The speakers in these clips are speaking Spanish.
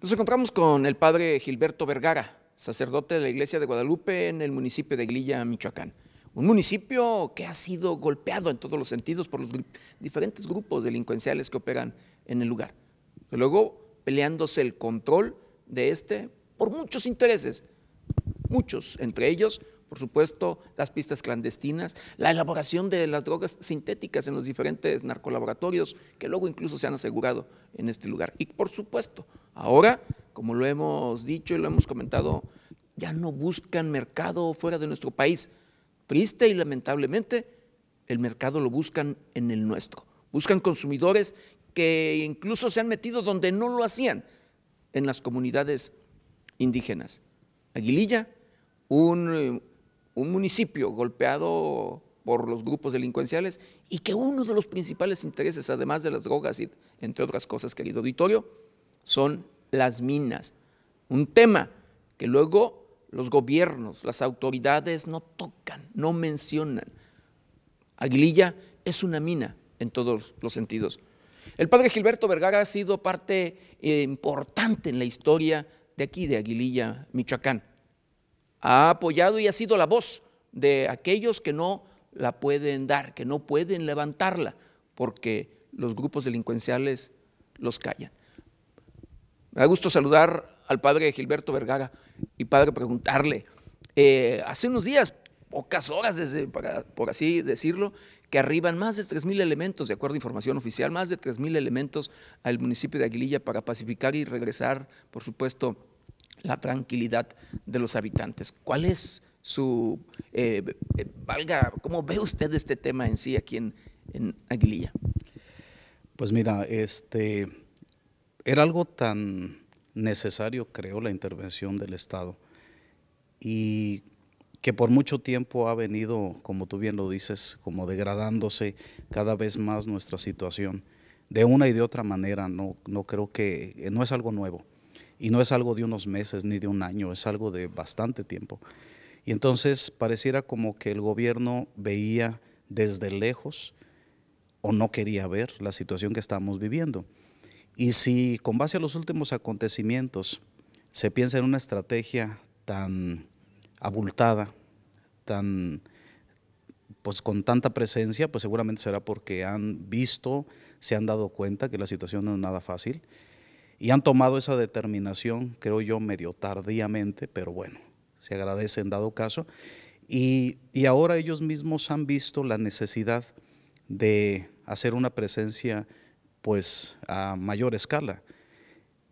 Nos encontramos con el padre Gilberto Vergara, sacerdote de la iglesia de Guadalupe en el municipio de Aguililla, Michoacán. Un municipio que ha sido golpeado en todos los sentidos por los diferentes grupos delincuenciales que operan en el lugar. luego, peleándose el control de este por muchos intereses, muchos, entre ellos por supuesto, las pistas clandestinas, la elaboración de las drogas sintéticas en los diferentes narcolaboratorios, que luego incluso se han asegurado en este lugar. Y por supuesto, ahora, como lo hemos dicho y lo hemos comentado, ya no buscan mercado fuera de nuestro país. Triste y lamentablemente, el mercado lo buscan en el nuestro. Buscan consumidores que incluso se han metido donde no lo hacían, en las comunidades indígenas. Aguililla, un un municipio golpeado por los grupos delincuenciales y que uno de los principales intereses, además de las drogas y entre otras cosas, querido auditorio, son las minas. Un tema que luego los gobiernos, las autoridades no tocan, no mencionan. Aguililla es una mina en todos los sentidos. El padre Gilberto Vergara ha sido parte eh, importante en la historia de aquí, de Aguililla, Michoacán ha apoyado y ha sido la voz de aquellos que no la pueden dar, que no pueden levantarla, porque los grupos delincuenciales los callan. Me da gusto saludar al padre Gilberto Vergara y padre preguntarle, eh, hace unos días, pocas horas, desde, por así decirlo, que arriban más de 3.000 elementos, de acuerdo a información oficial, más de 3.000 elementos al municipio de Aguililla para pacificar y regresar, por supuesto, la tranquilidad de los habitantes. ¿Cuál es su, eh, eh, valga, cómo ve usted este tema en sí aquí en, Aguililla? Pues mira, este, era algo tan necesario, creo, la intervención del Estado y que por mucho tiempo ha venido, como tú bien lo dices, como degradándose cada vez más nuestra situación. De una y de otra manera, no, no creo que, no es algo nuevo. Y no es algo de unos meses ni de un año, es algo de bastante tiempo. Y entonces pareciera como que el gobierno veía desde lejos o no quería ver la situación que estamos viviendo. Y si con base a los últimos acontecimientos se piensa en una estrategia tan abultada, tan pues con tanta presencia, pues seguramente será porque han visto, se han dado cuenta que la situación no es nada fácil y han tomado esa determinación, creo yo, medio tardíamente, pero bueno, se agradece en dado caso. Y, ahora ellos mismos han visto la necesidad de hacer una presencia pues a mayor escala.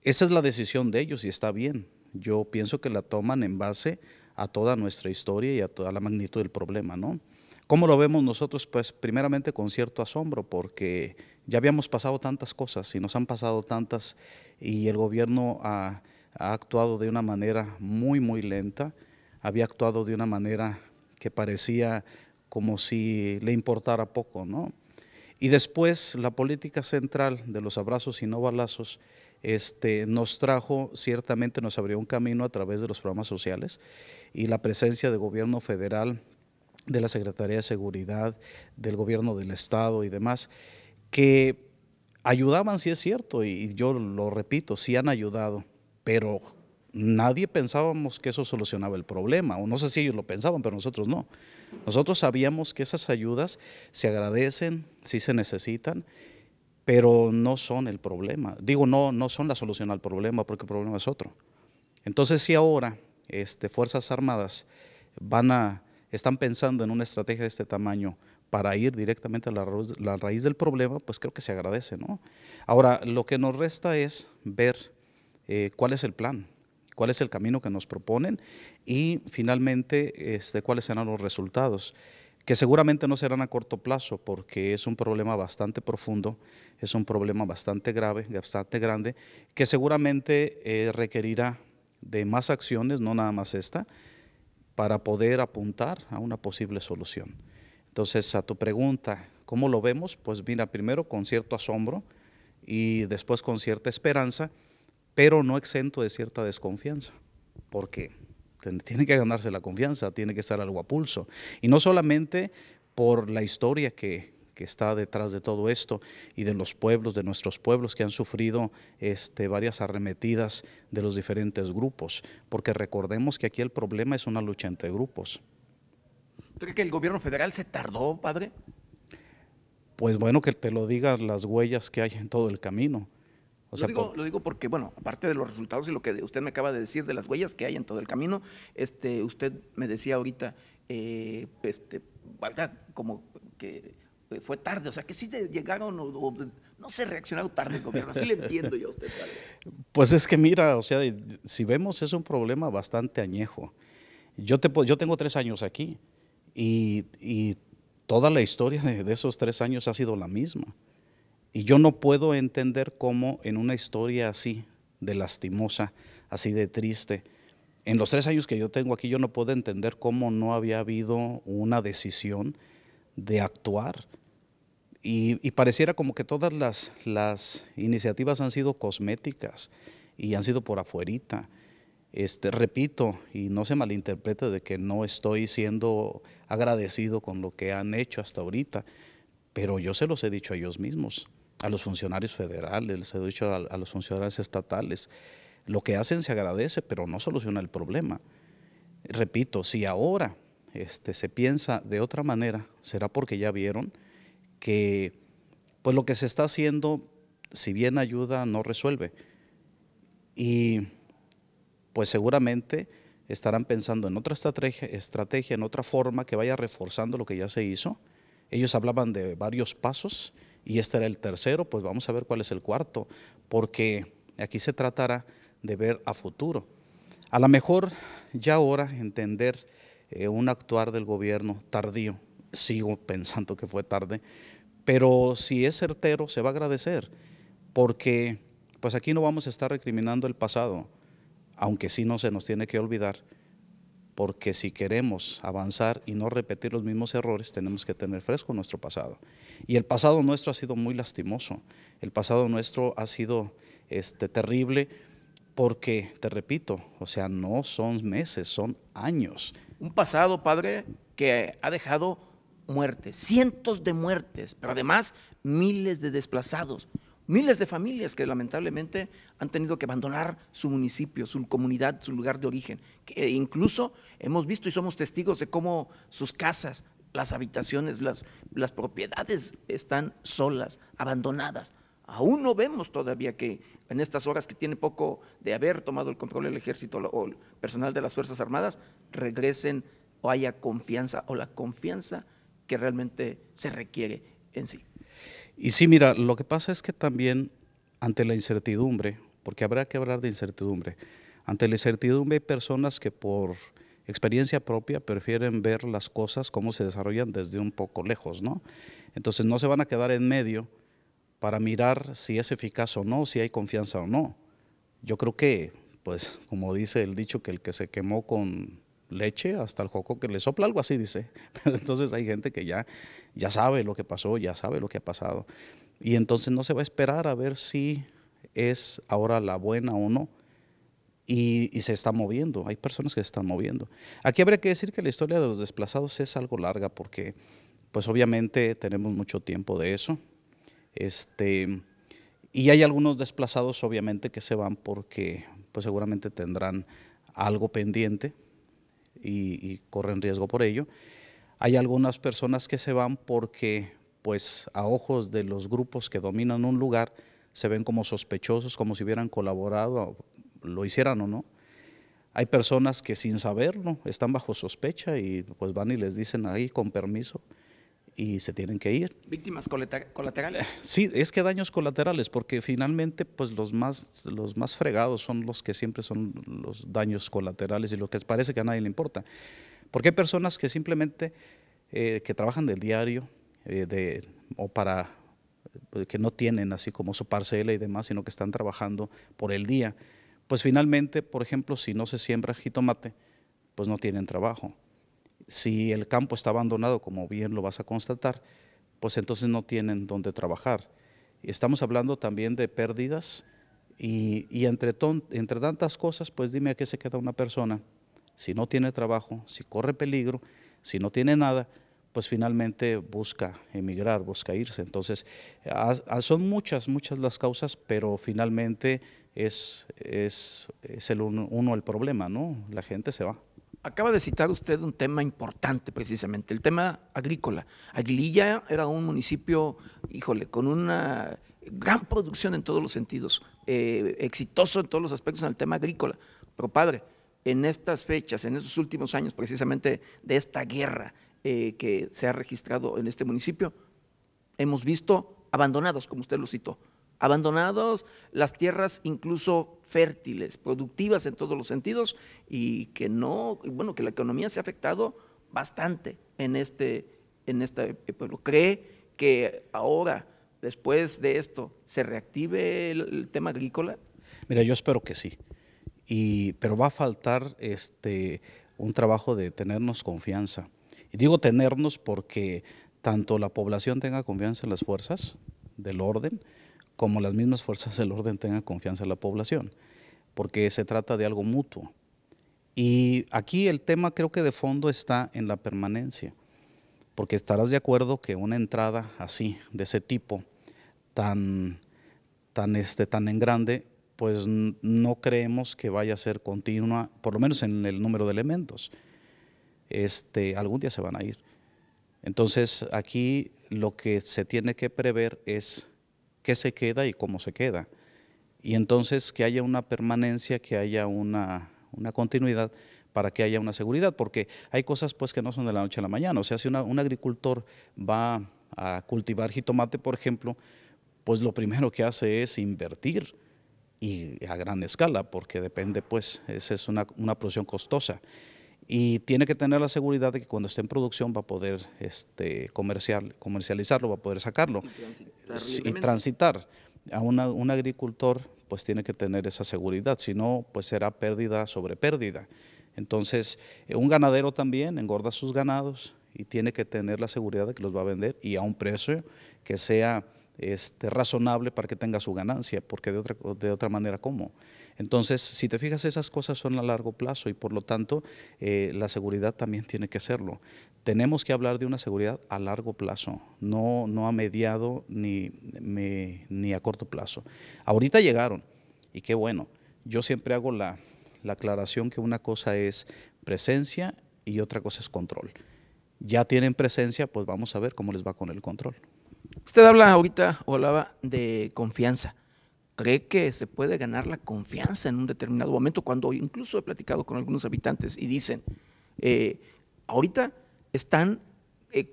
Esa es la decisión de ellos y está bien. Yo pienso que la toman en base a toda nuestra historia y a toda la magnitud del problema, ¿no? ¿Cómo lo vemos nosotros? Pues primeramente con cierto asombro, porque ya habíamos pasado tantas cosas y nos han pasado tantas y el gobierno ha, actuado de una manera muy, muy lenta, había actuado de una manera que parecía como si le importara poco, ¿no? Y después la política central de los abrazos y no balazos este, nos trajo, ciertamente nos abrió un camino a través de los programas sociales y la presencia de gobierno federal, de la Secretaría de Seguridad, del gobierno del Estado y demás que ayudaban, sí es cierto, y yo lo repito, sí han ayudado, pero nadie pensábamos que eso solucionaba el problema, o no sé si ellos lo pensaban, pero nosotros no. Nosotros sabíamos que esas ayudas se agradecen, sí se necesitan, pero no son el problema. Digo, no, no son la solución al problema, porque el problema es otro. Entonces, si ahora este, Fuerzas Armadas van a, están pensando en una estrategia de este tamaño para ir directamente a la, raíz del problema, pues creo que se agradece, ¿no? Ahora, lo que nos resta es ver eh, cuál es el plan, cuál es el camino que nos proponen y finalmente este, cuáles serán los resultados, que seguramente no serán a corto plazo porque es un problema bastante profundo, es un problema bastante grave, bastante grande, que seguramente eh, requerirá de más acciones, no nada más esta, para poder apuntar a una posible solución. Entonces, a tu pregunta, ¿cómo lo vemos? Pues mira, primero con cierto asombro y después con cierta esperanza, pero no exento de cierta desconfianza, porque tiene que ganarse la confianza, tiene que estar algo a pulso. Y no solamente por la historia que, está detrás de todo esto y de los pueblos, de nuestros pueblos que han sufrido este, varias arremetidas de los diferentes grupos, porque recordemos que aquí el problema es una lucha entre grupos. ¿Usted cree que el gobierno federal se tardó, padre? Pues bueno, que te lo digan las huellas que hay en todo el camino. lo, digo, porque, bueno, aparte de los resultados y lo que usted me acaba de decir de las huellas que hay en todo el camino, este, usted me decía ahorita, eh, este, valga, como que eh, fue tarde, o sea, que sí llegaron o, no se reaccionaron tarde el gobierno, así le entiendo yo a usted. Pues es que mira, o sea, si vemos es un problema bastante añejo. Yo, te, yo tengo tres años aquí, y, toda la historia de, esos tres años ha sido la misma. Y yo no puedo entender cómo en una historia así, de lastimosa, así de triste, en los tres años que yo tengo aquí, yo no puedo entender cómo no había habido una decisión de actuar. Y, pareciera como que todas las, las iniciativas han sido cosméticas y han sido por afuerita. Este, repito, y no se malinterprete de que no estoy siendo agradecido con lo que han hecho hasta ahorita, pero yo se los he dicho a ellos mismos, a los funcionarios federales, les he dicho a, los funcionarios estatales, lo que hacen se agradece, pero no soluciona el problema. Repito, si ahora este, se piensa de otra manera, será porque ya vieron que pues lo que se está haciendo, si bien ayuda, no resuelve. Y pues seguramente estarán pensando en otra estrategia, en otra forma que vaya reforzando lo que ya se hizo. Ellos hablaban de varios pasos y este era el tercero, pues vamos a ver cuál es el cuarto, porque aquí se tratará de ver a futuro. A lo mejor ya ahora entender eh, un actuar del gobierno tardío, sigo pensando que fue tarde, pero si es certero se va a agradecer, porque pues aquí no vamos a estar recriminando el pasado, aunque sí no se nos tiene que olvidar, porque si queremos avanzar y no repetir los mismos errores, tenemos que tener fresco nuestro pasado. Y el pasado nuestro ha sido muy lastimoso, el pasado nuestro ha sido este, terrible, porque, te repito, o sea, no son meses, son años. Un pasado, padre, que ha dejado muertes, cientos de muertes, pero además miles de desplazados. Miles de familias que lamentablemente han tenido que abandonar su municipio, su comunidad, su lugar de origen. Que incluso hemos visto y somos testigos de cómo sus casas, las habitaciones, las, propiedades están solas, abandonadas. Aún no vemos todavía que en estas horas que tiene poco de haber tomado el control el ejército o el personal de las Fuerzas Armadas, regresen o haya confianza o la confianza que realmente se requiere en sí. Y sí, mira, lo que pasa es que también ante la incertidumbre, porque habrá que hablar de incertidumbre, ante la incertidumbre hay personas que por experiencia propia prefieren ver las cosas cómo se desarrollan desde un poco lejos, ¿no? Entonces no se van a quedar en medio para mirar si es eficaz o no, si hay confianza o no. Yo creo que, pues, como dice el dicho, que el que se quemó con leche hasta el coco que le sopla, algo así dice. Pero entonces hay gente que ya, ya sabe lo que pasó, ya sabe lo que ha pasado. Y entonces no se va a esperar a ver si es ahora la buena o no. Y, se está moviendo, hay personas que se están moviendo. Aquí habría que decir que la historia de los desplazados es algo larga porque pues obviamente tenemos mucho tiempo de eso. Este, y hay algunos desplazados obviamente que se van porque pues seguramente tendrán algo pendiente, y, corren riesgo por ello. Hay algunas personas que se van porque, pues, a ojos de los grupos que dominan un lugar, se ven como sospechosos, como si hubieran colaborado, lo hicieran o no. Hay personas que sin saberlo están bajo sospecha y pues van y les dicen ahí con permiso, y se tienen que ir. ¿Víctimas colaterales? Sí, es que daños colaterales, porque finalmente pues los más, los más fregados son los que siempre son los daños colaterales y lo que parece que a nadie le importa. Porque hay personas que simplemente, eh, que trabajan del diario eh, de, o para, eh, que no tienen así como su parcela y demás, sino que están trabajando por el día. Pues finalmente, por ejemplo, si no se siembra jitomate, pues no tienen trabajo si el campo está abandonado, como bien lo vas a constatar, pues entonces no tienen dónde trabajar. Estamos hablando también de pérdidas y, entre, tantas cosas, pues dime a qué se queda una persona si no tiene trabajo, si corre peligro, si no tiene nada, pues finalmente busca emigrar, busca irse. Entonces, son muchas, muchas las causas, pero finalmente es, el uno el problema, ¿no? La gente se va. Acaba de citar usted un tema importante precisamente, el tema agrícola. Aguililla era un municipio, híjole, con una gran producción en todos los sentidos, eh, exitoso en todos los aspectos en el tema agrícola. Pero padre, en estas fechas, en estos últimos años precisamente de esta guerra eh, que se ha registrado en este municipio, hemos visto abandonados, como usted lo citó, abandonados las tierras incluso fértiles, productivas en todos los sentidos y que no, bueno, que la economía se ha afectado bastante en este, en este pueblo. ¿Cree que ahora, después de esto, se reactive el, tema agrícola? Mira, yo espero que sí. Y, pero va a faltar este, un trabajo de tenernos confianza. Y digo tenernos porque tanto la población tenga confianza en las fuerzas del orden, como las mismas fuerzas del orden tengan confianza en la población, porque se trata de algo mutuo. Y aquí el tema creo que de fondo está en la permanencia, porque estarás de acuerdo que una entrada así, de ese tipo, tan, tan, este, tan en grande, pues no creemos que vaya a ser continua, por lo menos en el número de elementos. Este, algún día se van a ir. Entonces aquí lo que se tiene que prever es qué se queda y cómo se queda. Y entonces que haya una permanencia, que haya una, una continuidad para que haya una seguridad, porque hay cosas pues que no son de la noche a la mañana. O sea, si un agricultor va a cultivar jitomate, por ejemplo, pues lo primero que hace es invertir y a gran escala, porque depende pues, esa es una, una producción costosa y tiene que tener la seguridad de que cuando esté en producción va a poder este, comercializarlo, va a poder sacarlo y transitar. A un agricultor pues tiene que tener esa seguridad, si no pues será pérdida sobre pérdida. Entonces eh, un ganadero también engorda sus ganados y tiene que tener la seguridad de que los va a vender y a un precio que sea este, razonable para que tenga su ganancia, porque de otra, de otra manera, ¿cómo? Entonces, si te fijas, esas cosas son a largo plazo y por lo tanto eh, la seguridad también tiene que serlo. Tenemos que hablar de una seguridad a largo plazo, no, a mediado ni, ni a corto plazo. Ahorita llegaron y qué bueno. Yo siempre hago la, la aclaración que una cosa es presencia y otra cosa es control. Ya tienen presencia, pues vamos a ver cómo les va con el control. Usted habla ahorita o hablaba de confianza cree que se puede ganar la confianza en un determinado momento, cuando incluso he platicado con algunos habitantes y dicen, eh, ahorita están eh,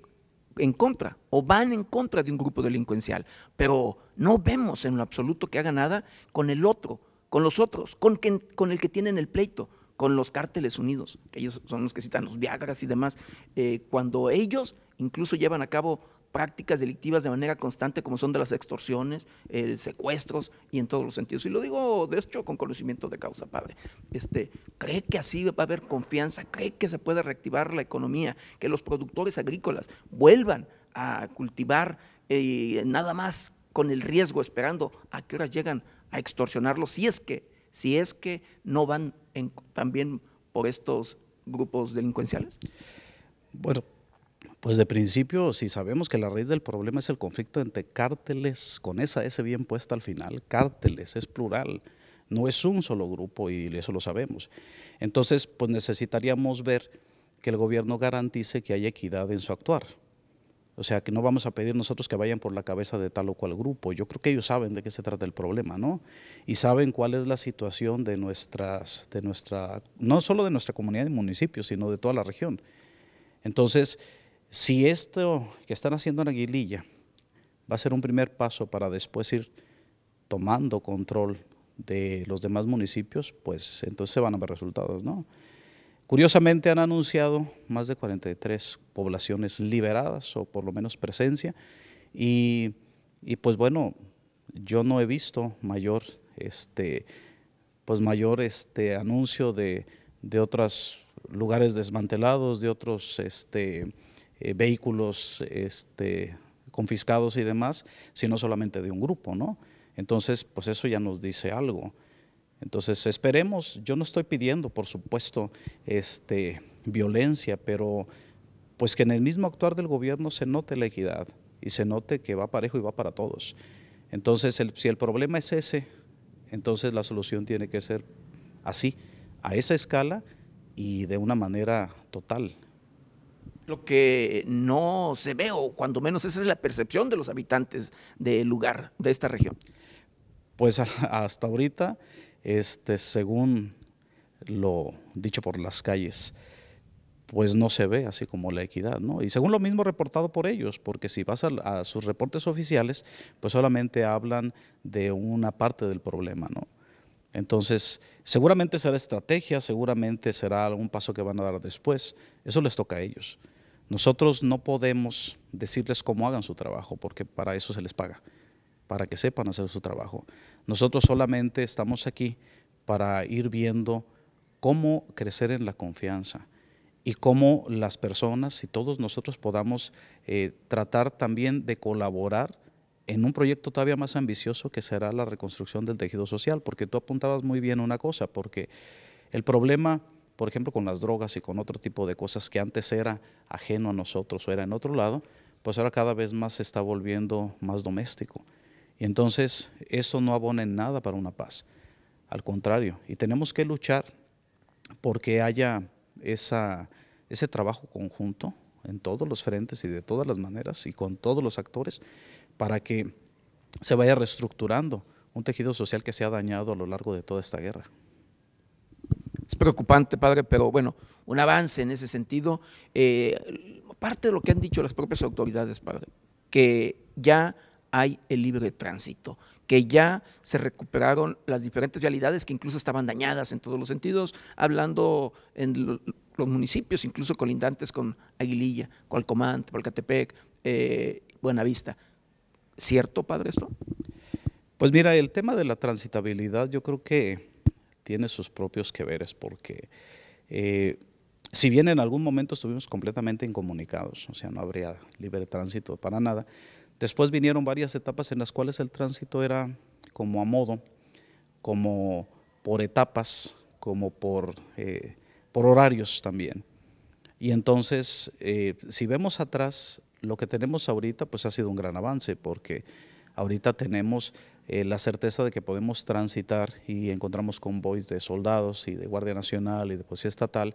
en contra o van en contra de un grupo delincuencial, pero no vemos en lo absoluto que haga nada con el otro, con los otros, con, con el que tienen el pleito, con los cárteles unidos, que ellos son los que citan los Viagras y demás, eh, cuando ellos incluso llevan a cabo prácticas delictivas de manera constante, como son de las extorsiones, el secuestros y en todos los sentidos. Y lo digo, de hecho, con conocimiento de causa, padre. Este, ¿Cree que así va a haber confianza? ¿Cree que se puede reactivar la economía? Que los productores agrícolas vuelvan a cultivar eh, nada más con el riesgo, esperando a qué horas llegan a extorsionarlos, si es que, si es que no van también por estos grupos delincuenciales? Bueno, pues de principio, si sabemos que la raíz del problema es el conflicto entre cárteles, con esa S bien puesta al final, cárteles, es plural, no es un solo grupo y eso lo sabemos. Entonces, pues necesitaríamos ver que el gobierno garantice que haya equidad en su actuar. O sea, que no vamos a pedir nosotros que vayan por la cabeza de tal o cual grupo. Yo creo que ellos saben de qué se trata el problema, ¿no? Y saben cuál es la situación de nuestras, de nuestra, no solo de nuestra comunidad y municipios, sino de toda la región. Entonces, si esto que están haciendo en Aguililla va a ser un primer paso para después ir tomando control de los demás municipios, pues entonces se van a ver resultados, ¿no? Curiosamente han anunciado más de 43 poblaciones liberadas o por lo menos presencia y, pues bueno, yo no he visto mayor, este, pues mayor este, anuncio de, de otros lugares desmantelados, de otros... Este, eh, vehículos este, confiscados y demás, sino solamente de un grupo, ¿no? Entonces, pues eso ya nos dice algo. Entonces, esperemos, yo no estoy pidiendo, por supuesto, este, violencia, pero pues que en el mismo actuar del gobierno se note la equidad y se note que va parejo y va para todos. Entonces, si el problema es ese, entonces la solución tiene que ser así, a esa escala y de una manera total lo que no se ve, o cuando menos esa es la percepción de los habitantes del lugar, de esta región? Pues hasta ahorita, este, según lo dicho por las calles, pues no se ve así como la equidad, ¿no? Y según lo mismo reportado por ellos, porque si vas a, a sus reportes oficiales, pues solamente hablan de una parte del problema, ¿no? Entonces, seguramente será estrategia, seguramente será algún paso que van a dar después. Eso les toca a ellos. Nosotros no podemos decirles cómo hagan su trabajo, porque para eso se les paga, para que sepan hacer su trabajo. Nosotros solamente estamos aquí para ir viendo cómo crecer en la confianza y cómo las personas y todos nosotros podamos eh, tratar también de colaborar en un proyecto todavía más ambicioso que será la reconstrucción del tejido social, porque tú apuntabas muy bien una cosa, porque el problema por ejemplo, con las drogas y con otro tipo de cosas que antes era ajeno a nosotros o era en otro lado, pues ahora cada vez más se está volviendo más doméstico. Y entonces eso no abona en nada para una paz. Al contrario, y tenemos que luchar porque haya ese trabajo conjunto en todos los frentes y de todas las maneras y con todos los actores para que se vaya reestructurando un tejido social que se ha dañado a lo largo de toda esta guerra. Es preocupante, padre, pero bueno, un avance en ese sentido. Eh, parte de lo que han dicho las propias autoridades, padre, que ya hay el libre tránsito, que ya se recuperaron las diferentes realidades que incluso estaban dañadas en todos los sentidos, hablando en los municipios, incluso colindantes con Aguililla, Cualcomán, Polcatepec, eh, Buenavista. ¿Cierto, padre, esto? Pues mira, el tema de la transitabilidad yo creo que tiene sus propios que veres porque eh, si bien en algún momento estuvimos completamente incomunicados, o sea, no habría libre tránsito para nada, después vinieron varias etapas en las cuales el tránsito era como a modo, como por etapas, como por, eh, por horarios también. Y entonces, eh, si vemos atrás, lo que tenemos ahorita, pues ha sido un gran avance, porque ahorita tenemos eh, la certeza de que podemos transitar y encontramos convoys de soldados y de Guardia Nacional y de Policía Estatal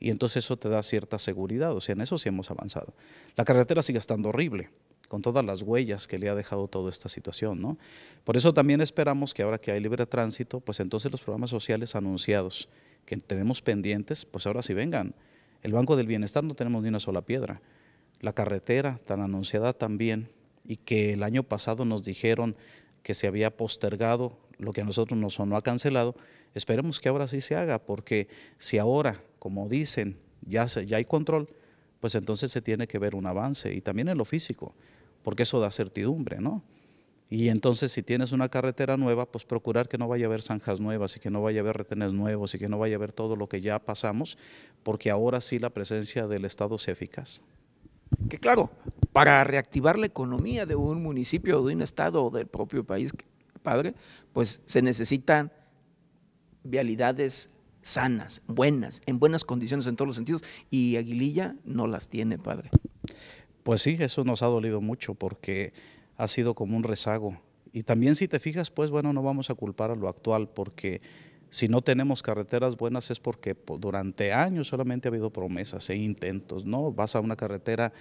y entonces eso te da cierta seguridad, o sea, en eso sí hemos avanzado. La carretera sigue estando horrible, con todas las huellas que le ha dejado toda esta situación, ¿no? Por eso también esperamos que ahora que hay libre tránsito, pues entonces los programas sociales anunciados que tenemos pendientes, pues ahora sí vengan. El Banco del Bienestar no tenemos ni una sola piedra. La carretera tan anunciada también y que el año pasado nos dijeron que se había postergado, lo que a nosotros nos sonó ha cancelado, esperemos que ahora sí se haga, porque si ahora, como dicen, ya, ya hay control, pues entonces se tiene que ver un avance y también en lo físico, porque eso da certidumbre, ¿no? Y entonces si tienes una carretera nueva, pues procurar que no vaya a haber zanjas nuevas y que no vaya a haber retenes nuevos y que no vaya a haber todo lo que ya pasamos, porque ahora sí la presencia del Estado es eficaz. Que claro, para reactivar la economía de un municipio, de un estado o del propio país, padre, pues se necesitan vialidades sanas, buenas, en buenas condiciones en todos los sentidos, y Aguililla no las tiene, padre. Pues sí, eso nos ha dolido mucho porque ha sido como un rezago. Y también si te fijas, pues bueno, no vamos a culpar a lo actual porque si no tenemos carreteras buenas es porque pues, durante años solamente ha habido promesas e intentos, ¿no? Vas a una carretera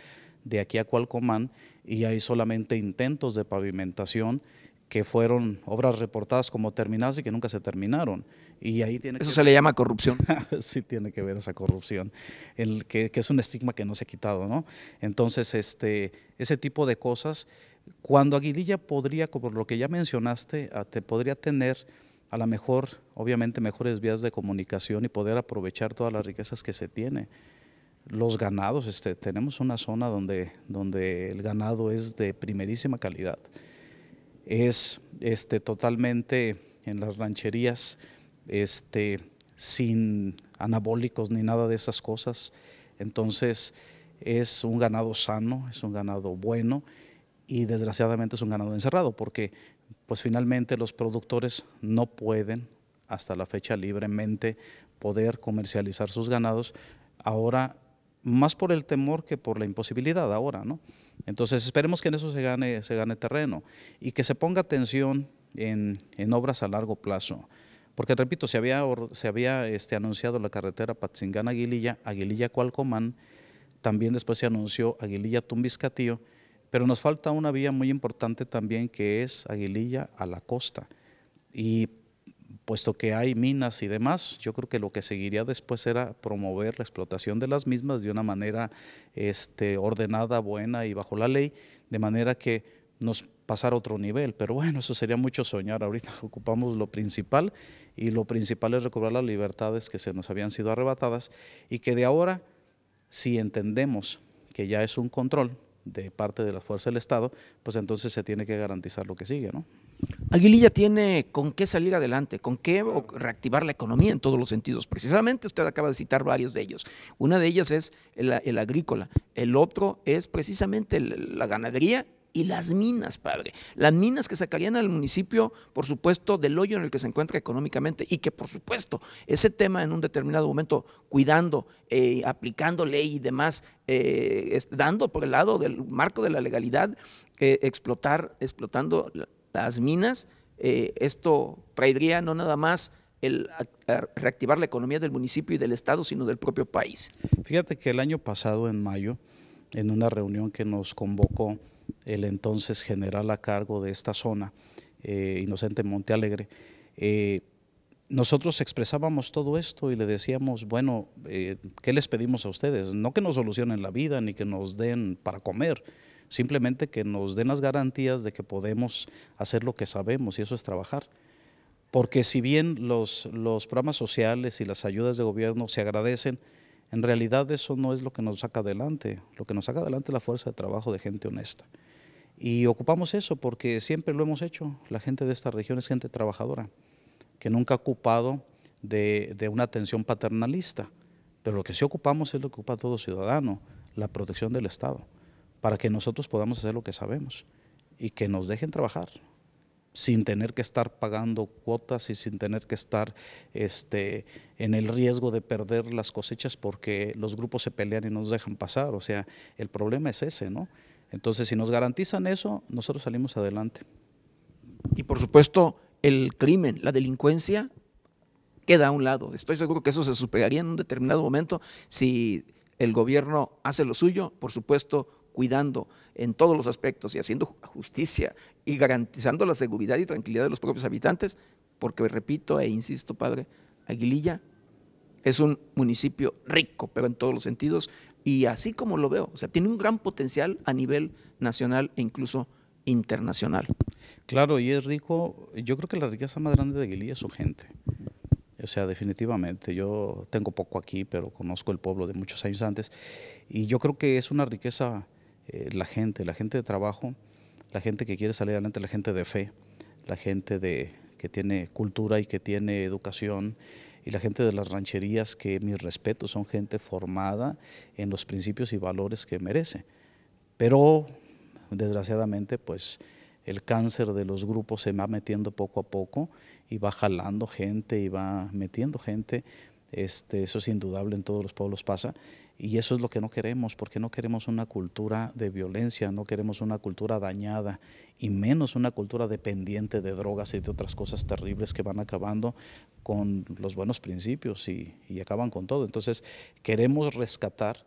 de aquí a Cualcomán y hay solamente intentos de pavimentación que fueron obras reportadas como terminadas y que nunca se terminaron. Y ahí tiene Eso se le llama corrupción. sí tiene que ver esa corrupción, el que, es un estigma que no se ha quitado, ¿no? Entonces, este, ese tipo de cosas, cuando Aguililla podría, por lo que ya mencionaste, ah, te podría tener a lo mejor, obviamente, mejores vías de comunicación y poder aprovechar todas las riquezas que se tiene los ganados, este, tenemos una zona donde, donde el ganado es de primerísima calidad. Es este, totalmente en las rancherías, este, sin anabólicos ni nada de esas cosas. Entonces es un ganado sano, es un ganado bueno y desgraciadamente es un ganado encerrado porque pues finalmente los productores no pueden hasta la fecha libremente poder comercializar sus ganados. Ahora más por el temor que por la imposibilidad ahora, ¿no? Entonces esperemos que en eso se gane, se gane terreno y que se ponga atención en, obras a largo plazo. Porque repito, se había, se había este, anunciado la carretera Patzingán-Aguililla, Aguililla-Cualcomán, también después se anunció Aguililla-Tumbiscatío, pero nos falta una vía muy importante también que es Aguililla a la costa. Y puesto que hay minas y demás, yo creo que lo que seguiría después era promover la explotación de las mismas de una manera este, ordenada, buena y bajo la ley, de manera que nos pasara a otro nivel, pero bueno, eso sería mucho soñar, ahorita ocupamos lo principal y lo principal es recobrar las libertades que se nos habían sido arrebatadas y que de ahora, si entendemos que ya es un control de parte de la fuerza del Estado, pues entonces se tiene que garantizar lo que sigue, ¿no? Aguililla tiene con qué salir adelante, con qué reactivar la economía en todos los sentidos. Precisamente usted acaba de citar varios de ellos. Una de ellas es el, agrícola, el otro es precisamente la ganadería y las minas, padre. Las minas que sacarían al municipio, por supuesto, del hoyo en el que se encuentra económicamente y que, por supuesto, ese tema en un determinado momento, cuidando, eh, aplicando ley y demás, eh, dando por el lado del marco de la legalidad, eh, explotar, explotando las minas, eh, esto traería no nada más el reactivar la economía del municipio y del estado, sino del propio país. Fíjate que el año pasado, en mayo, en una reunión que nos convocó el entonces general a cargo de esta zona, eh, Inocente Monte Alegre, eh, nosotros expresábamos todo esto y le decíamos, bueno, ¿qué les pedimos a ustedes? No que nos solucionen la vida ni que nos den para comer, simplemente que nos den las garantías de que podemos hacer lo que sabemos y eso es trabajar. Porque si bien los, programas sociales y las ayudas de gobierno se agradecen, en realidad eso no es lo que nos saca adelante, lo que nos saca adelante es la fuerza de trabajo de gente honesta. Y ocupamos eso porque siempre lo hemos hecho, la gente de esta región es gente trabajadora, que nunca ha ocupado de, de una atención paternalista, pero lo que sí ocupamos es lo que ocupa todo ciudadano, la protección del Estado para que nosotros podamos hacer lo que sabemos y que nos dejen trabajar sin tener que estar pagando cuotas y sin tener que estar este, en el riesgo de perder las cosechas porque los grupos se pelean y nos dejan pasar. O sea, el problema es ese, ¿no? Entonces, si nos garantizan eso, nosotros salimos adelante. Y por supuesto, el crimen, la delincuencia queda a un lado. Estoy seguro que eso se superaría en un determinado momento si el gobierno hace lo suyo, por supuesto, cuidando en todos los aspectos y haciendo justicia y garantizando la seguridad y tranquilidad de los propios habitantes, porque repito e insisto, padre, Aguililla es un municipio rico, pero en todos los sentidos, y así como lo veo, o sea, tiene un gran potencial a nivel nacional e incluso internacional. Claro, y es rico, yo creo que la riqueza más grande de Aguililla es su gente. O sea, definitivamente, yo tengo poco aquí, pero conozco el pueblo de muchos años antes, y yo creo que es una riqueza eh, la gente, la gente de trabajo, la gente que quiere salir adelante, la gente de fe, la gente que tiene cultura y que tiene educación, y la gente de las rancherías, que mi respeto, son gente formada en los principios y valores que merece. Pero, desgraciadamente, pues el cáncer de los grupos se va metiendo poco a poco y va jalando gente y va metiendo gente. Este, eso es indudable en todos los pueblos pasa y eso es lo que no queremos, porque no queremos una cultura de violencia, no queremos una cultura dañada y menos una cultura dependiente de drogas y de otras cosas terribles que van acabando con los buenos principios y, y acaban con todo. Entonces queremos rescatar,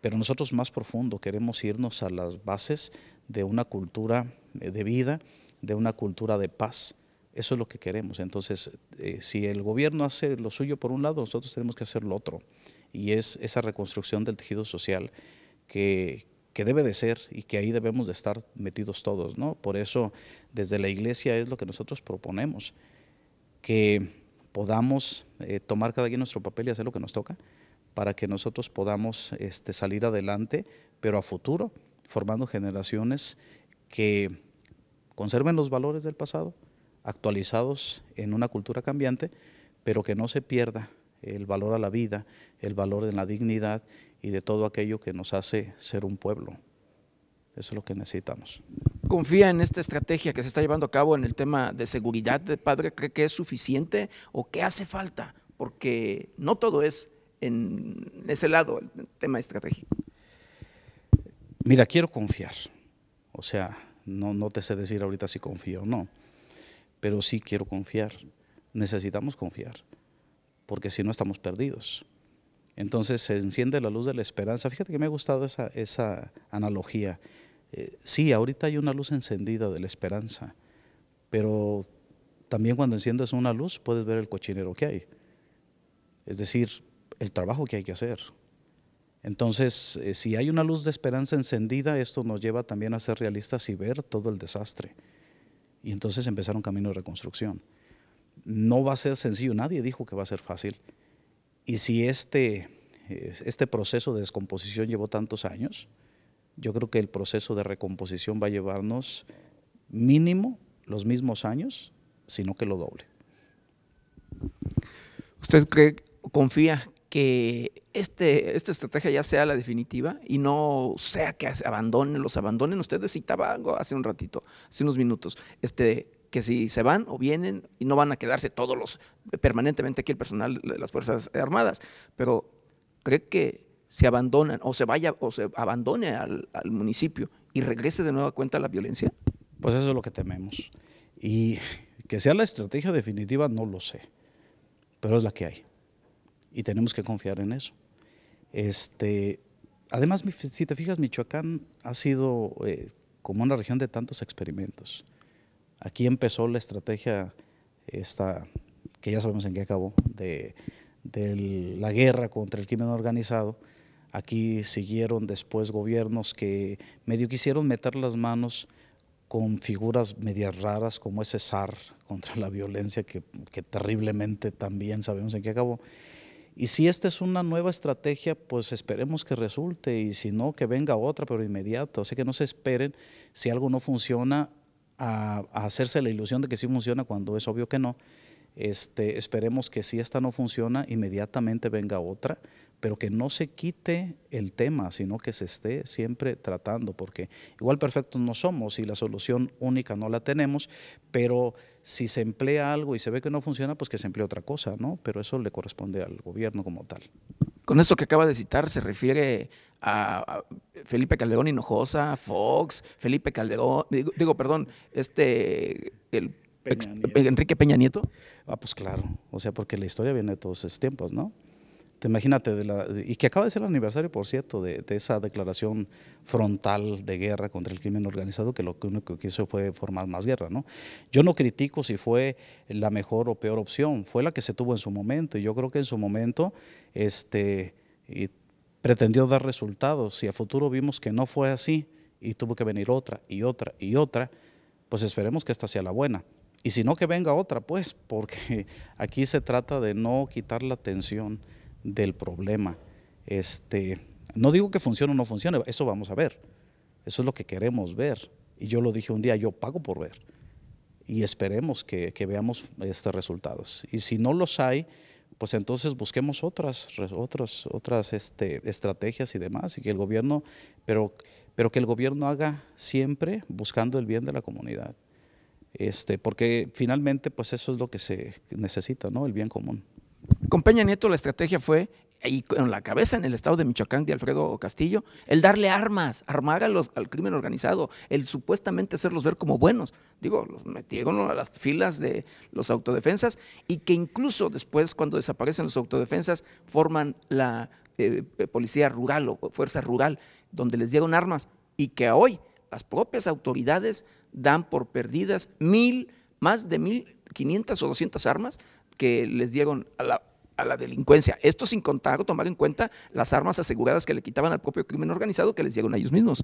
pero nosotros más profundo, queremos irnos a las bases de una cultura eh, de vida, de una cultura de paz. Eso es lo que queremos. Entonces, eh, si el gobierno hace lo suyo por un lado, nosotros tenemos que hacer lo otro y es esa reconstrucción del tejido social que, debe de ser y que ahí debemos de estar metidos todos, ¿no? Por eso desde la iglesia es lo que nosotros proponemos, que podamos eh, tomar cada quien nuestro papel y hacer lo que nos toca para que nosotros podamos este, salir adelante, pero a futuro, formando generaciones que conserven los valores del pasado, actualizados en una cultura cambiante, pero que no se pierda el valor a la vida, el valor de la dignidad y de todo aquello que nos hace ser un pueblo. Eso es lo que necesitamos. ¿Confía en esta estrategia que se está llevando a cabo en el tema de seguridad, de padre? ¿Cree que es suficiente o qué hace falta? Porque no todo es en ese lado, el tema estratégico. Mira, quiero confiar. O sea, no, no te sé decir ahorita si confío o no, pero sí quiero confiar. Necesitamos confiar porque si no estamos perdidos. Entonces se enciende la luz de la esperanza. Fíjate que me ha gustado esa, analogía. Eh, sí, ahorita hay una luz encendida de la esperanza, pero también cuando enciendes una luz puedes ver el cochinero que hay. Es decir, el trabajo que hay que hacer. Entonces, eh, si hay una luz de esperanza encendida, esto nos lleva también a ser realistas y ver todo el desastre. Y entonces empezar un camino de reconstrucción no va a ser sencillo, nadie dijo que va a ser fácil. Y si este, eh, este proceso de descomposición llevó tantos años, yo creo que el proceso de recomposición va a llevarnos mínimo los mismos años, sino que lo doble. ¿Usted confía que este, esta estrategia ya sea la definitiva y no sea que abandonen, los abandonen? Usted citaba algo hace un ratito, hace unos minutos, este, que si se van o vienen, y no van a quedarse todos los permanentemente aquí el personal de las Fuerzas Armadas, pero cree que se abandonan o se vaya o se abandone al, municipio y regrese de nueva cuenta la violencia? Pues eso es lo que tememos. Y que sea la estrategia definitiva no lo sé, pero es la que hay. Y tenemos que confiar en eso. Este, además, si te fijas, Michoacán ha sido eh, como una región de tantos experimentos. Aquí empezó la estrategia esta, que ya sabemos en qué acabó, de, la guerra contra el crimen organizado. Aquí siguieron después gobiernos que medio quisieron meter las manos con figuras medias raras como ese zar contra la violencia que, que, terriblemente también sabemos en qué acabó. Y si esta es una nueva estrategia, pues esperemos que resulte y si no, que venga otra, pero inmediata. O sea que no se esperen, si algo no funciona, a, hacerse la ilusión de que sí funciona cuando es obvio que no. Este, esperemos que si esta no funciona, inmediatamente venga otra, pero que no se quite el tema, sino que se esté siempre tratando, porque igual perfectos no somos y la solución única no la tenemos, pero si se emplea algo y se ve que no funciona, pues que se emplee otra cosa, ¿no? Pero eso le corresponde al gobierno como tal. Con esto que acaba de citar se refiere a Felipe Calderón Hinojosa, Fox, Felipe Calderón, digo, perdón, este, el Enrique Peña Nieto. Ah, pues claro, o sea, porque la historia viene de todos esos tiempos, ¿no? imagínate, de la, y que acaba de ser el aniversario, por cierto, de, esa declaración frontal de guerra contra el crimen organizado, que lo único que hizo fue formar más guerra. ¿no? Yo no critico si fue la mejor o peor opción, fue la que se tuvo en su momento, y yo creo que en su momento este, pretendió dar resultados, Si a futuro vimos que no fue así, y tuvo que venir otra, y otra, y otra, pues esperemos que esta sea la buena. Y si no, que venga otra, pues, porque aquí se trata de no quitar la tensión del problema. Este, no digo que funcione o no funcione, eso vamos a ver. Eso es lo que queremos ver. Y yo lo dije un día, yo pago por ver. Y esperemos que, que veamos estos resultados. Y si no los hay, pues entonces busquemos otras, otras, otras este, estrategias y demás. Y que el gobierno, pero, pero que el gobierno haga siempre buscando el bien de la comunidad. Este, porque finalmente, pues eso es lo que se necesita, ¿no? El bien común. Con Peña Nieto la estrategia fue, y con la cabeza en el estado de Michoacán de Alfredo Castillo, el darle armas, armar al crimen organizado, el supuestamente hacerlos ver como buenos. Digo, los metieron a las filas de los autodefensas y que incluso después, cuando desaparecen los autodefensas, forman la eh, policía rural o fuerza rural, donde les dieron armas y que hoy las propias autoridades dan por perdidas mil, más de mil quinientas o doscientas armas que les dieron a la, a la delincuencia. Esto sin contar o tomar en cuenta las armas aseguradas que le quitaban al propio crimen organizado que les dieron a ellos mismos.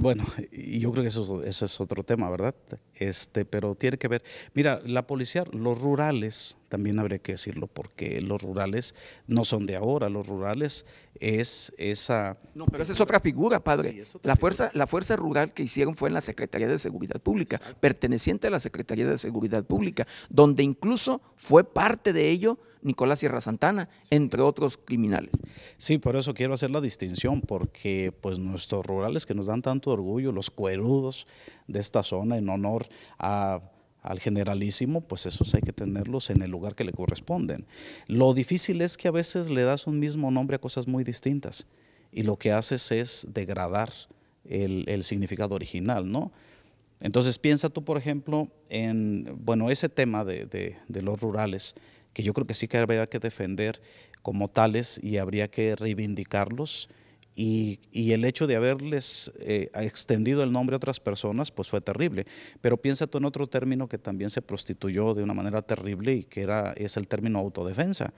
Bueno, yo creo que eso, eso, es otro tema, ¿verdad? Este, pero tiene que ver. Mira, la policía, los rurales, también habría que decirlo, porque los rurales no son de ahora, los rurales es esa... No, pero esa es otra figura, padre. la, fuerza, la fuerza rural que hicieron fue en la Secretaría de Seguridad Pública, perteneciente a la Secretaría de Seguridad Pública, donde incluso fue parte de ello Nicolás Sierra Santana, entre otros criminales. Sí, por eso quiero hacer la distinción, porque pues nuestros rurales que nos dan tanto orgullo, los cuerudos de esta zona en honor a al generalísimo, pues esos hay que tenerlos en el lugar que le corresponden. Lo difícil es que a veces le das un mismo nombre a cosas muy distintas y lo que haces es degradar el, significado original, ¿no? Entonces piensa tú, por ejemplo, en, bueno, ese tema de los rurales, que yo creo que sí que habría que defender como tales y habría que reivindicarlos y, el hecho de haberles eh, extendido el nombre a otras personas, pues fue terrible. Pero piensa tú en otro término que también se prostituyó de una manera terrible y que era, es el término autodefensa.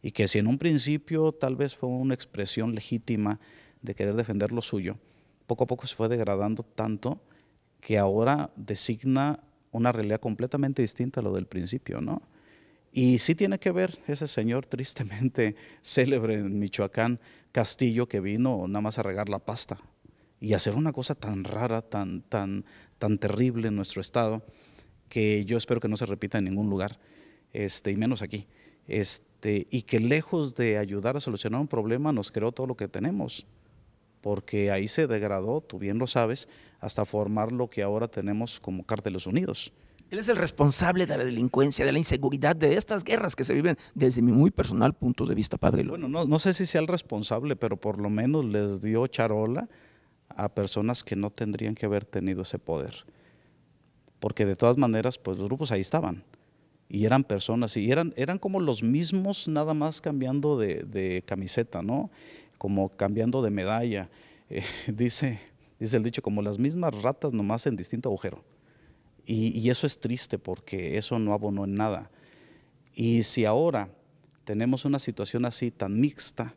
Y que si en un principio tal vez fue una expresión legítima de querer defender lo suyo, poco a poco se fue degradando tanto que ahora designa una realidad completamente distinta a lo del principio, ¿no? Y sí tiene que ver ese señor tristemente célebre en Michoacán Castillo que vino nada más a regar la pasta y hacer una cosa tan rara, tan, tan, tan terrible en nuestro estado, que yo espero que no se repita en ningún lugar, este, y menos aquí. Este, y que lejos de ayudar a solucionar un problema nos creó todo lo que tenemos, porque ahí se degradó, tú bien lo sabes, hasta formar lo que ahora tenemos como Cárteles Unidos. Él es el responsable de la delincuencia, de la inseguridad, de estas guerras que se viven desde mi muy personal punto de vista, padre. Bueno, no, sé si sea el responsable, pero por lo menos les dio charola a personas que no tendrían que haber tenido ese poder. Porque de todas maneras, pues los grupos ahí estaban. Y eran personas, y eran, eran como los mismos, nada más cambiando de, camiseta, ¿no? Como cambiando de medalla. Eh, dice, dice el dicho, como las mismas ratas, nomás en distinto agujero. Y, eso es triste porque eso no abonó en nada. Y si ahora tenemos una situación así tan mixta,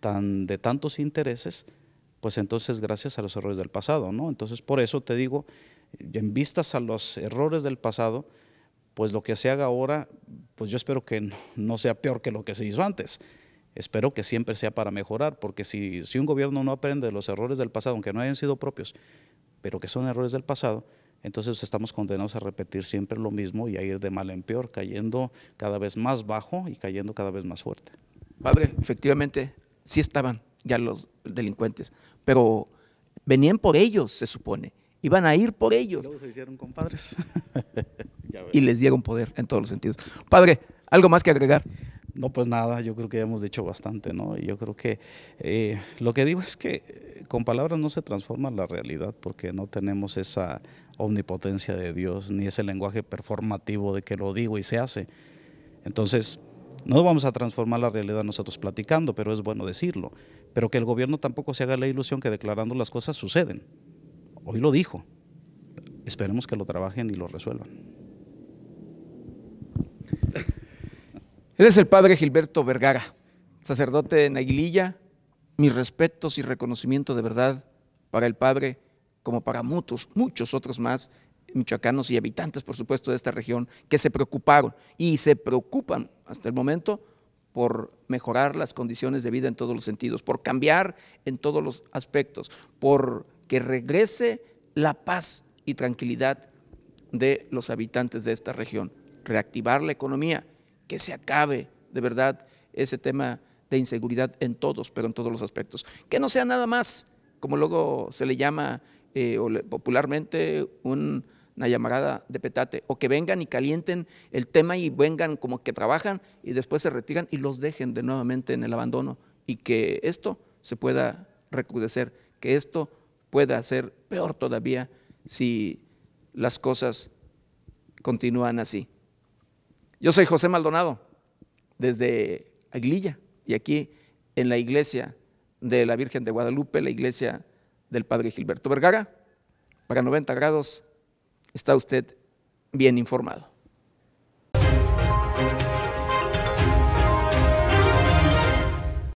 tan de tantos intereses, pues entonces gracias a los errores del pasado, ¿no? Entonces por eso te digo, en vistas a los errores del pasado, pues lo que se haga ahora, pues yo espero que no, sea peor que lo que se hizo antes. Espero que siempre sea para mejorar, porque si, si un gobierno no aprende de los errores del pasado, aunque no hayan sido propios, pero que son errores del pasado, entonces pues, estamos condenados a repetir siempre lo mismo y a ir de mal en peor, cayendo cada vez más bajo y cayendo cada vez más fuerte. Padre, efectivamente, sí estaban ya los delincuentes, pero venían por ellos, se supone, iban a ir por ellos. Luego se hicieron compadres. y les dieron poder en todos los sentidos. Padre, ¿algo más que agregar? No, pues nada, yo creo que ya hemos dicho bastante, ¿no? Y Yo creo que eh, lo que digo es que eh, con palabras no se transforma la realidad porque no tenemos esa omnipotencia de Dios, ni ese lenguaje performativo de que lo digo y se hace. Entonces, no vamos a transformar la realidad nosotros platicando, pero es bueno decirlo. Pero que el gobierno tampoco se haga la ilusión que declarando las cosas suceden. Hoy lo dijo. Esperemos que lo trabajen y lo resuelvan. Él es el padre Gilberto Vergara, sacerdote en Aguililla. Mis respetos y reconocimiento de verdad para el padre como para muchos, muchos otros más michoacanos y habitantes, por supuesto, de esta región, que se preocuparon y se preocupan hasta el momento por mejorar las condiciones de vida en todos los sentidos, por cambiar en todos los aspectos, por que regrese la paz y tranquilidad de los habitantes de esta región, reactivar la economía, que se acabe de verdad ese tema de inseguridad en todos, pero en todos los aspectos, que no sea nada más, como luego se le llama eh, o popularmente una llamada de petate, o que vengan y calienten el tema y vengan como que trabajan y después se retiran y los dejen de nuevamente en el abandono y que esto se pueda recrudecer, que esto pueda ser peor todavía si las cosas continúan así. Yo soy José Maldonado, desde Aguililla, y aquí en la iglesia de la Virgen de Guadalupe, la iglesia del padre Gilberto Vergara. Para 90 grados está usted bien informado.